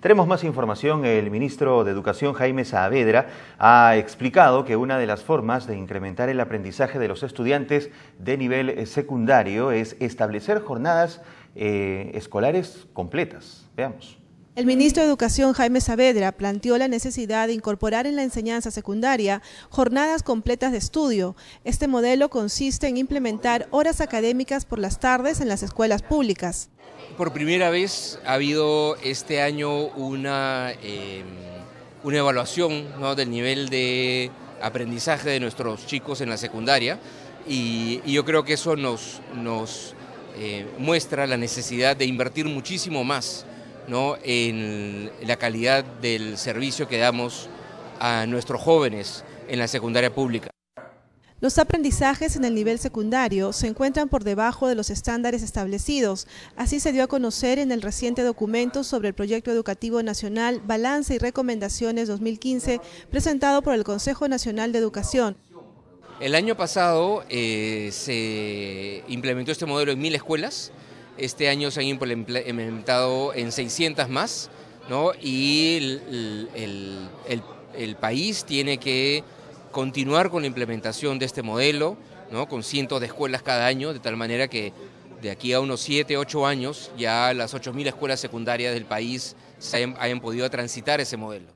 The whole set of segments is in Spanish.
Tenemos más información. El ministro de Educación, Jaime Saavedra, ha explicado que una de las formas de incrementar el aprendizaje de los estudiantes de nivel secundario es establecer jornadas eh, escolares completas. Veamos. El ministro de Educación Jaime Saavedra planteó la necesidad de incorporar en la enseñanza secundaria jornadas completas de estudio. Este modelo consiste en implementar horas académicas por las tardes en las escuelas públicas. Por primera vez ha habido este año una, em, una evaluación del nivel de aprendizaje de nuestros chicos en la secundaria y, yo creo que eso nos, nos eh, muestra la necesidad de invertir muchísimo más en la calidad del servicio que damos a nuestros jóvenes en la secundaria pública. Los aprendizajes en el nivel secundario se encuentran por debajo de los estándares establecidos. Así se dio a conocer en el reciente documento sobre el Proyecto Educativo Nacional Balance y Recomendaciones 2015 presentado por el Consejo Nacional de Educación. El año pasado eh, se implementó este modelo en mil escuelas. Este año se han implementado en 600 más, ¿no? Y el, país tiene que continuar con la implementación de este modelo, ¿no? con cientos de escuelas cada año, de tal manera que de aquí a unos 7, 8 años ya las 8.000 escuelas secundarias del país se hayan podido transitar ese modelo.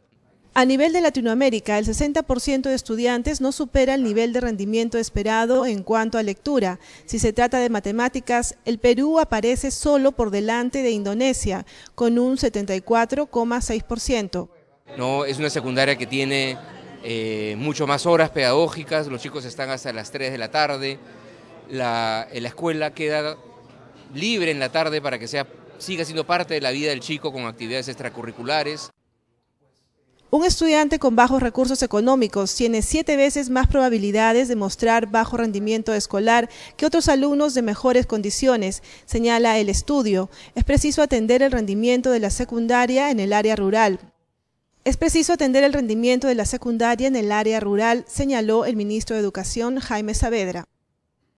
A nivel de Latinoamérica, el 60% de estudiantes no supera el nivel de rendimiento esperado en cuanto a lectura. Si se trata de matemáticas, el Perú aparece solo por delante de Indonesia, con un 74,6%. No, es una secundaria que tiene eh, mucho más horas pedagógicas, los chicos están hasta las 3 de la tarde, la, escuela queda libre en la tarde para que sea, siga siendo parte de la vida del chico con actividades extracurriculares. Un estudiante con bajos recursos económicos tiene siete veces más probabilidades de mostrar bajo rendimiento escolar que otros alumnos de mejores condiciones, señala el estudio. Es preciso atender el rendimiento de la secundaria en el área rural. Es preciso atender el rendimiento de la secundaria en el área rural, señaló el ministro de Educación Jaime Saavedra.